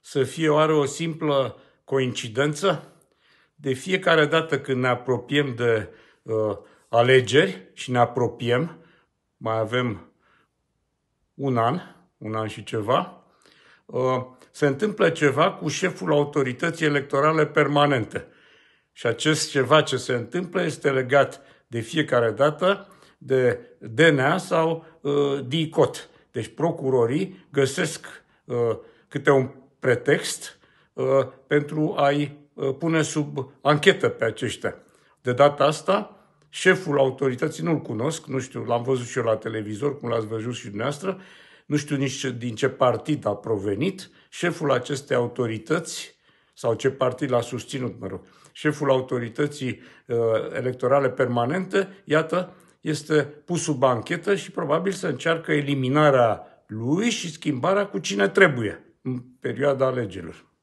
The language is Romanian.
să fie oare o simplă coincidență? De fiecare dată când ne apropiem de uh, alegeri și ne apropiem, mai avem un an, un an și ceva, uh, se întâmplă ceva cu șeful autorității electorale permanente. Și acest ceva ce se întâmplă este legat de fiecare dată de DNA sau uh, DICOT. Deci procurorii găsesc uh, câte un pretext uh, pentru a-i uh, pune sub anchetă pe aceștia. De data asta, șeful autorității nu-l cunosc, nu știu, l-am văzut și eu la televizor, cum l-ați văzut și dumneavoastră, nu știu nici din ce partid a provenit, șeful acestei autorități, sau ce partid l-a susținut, mă rog, șeful autorității uh, electorale permanente, iată, este pus sub anchetă și probabil să încearcă eliminarea lui și schimbarea cu cine trebuie în perioada alegerilor.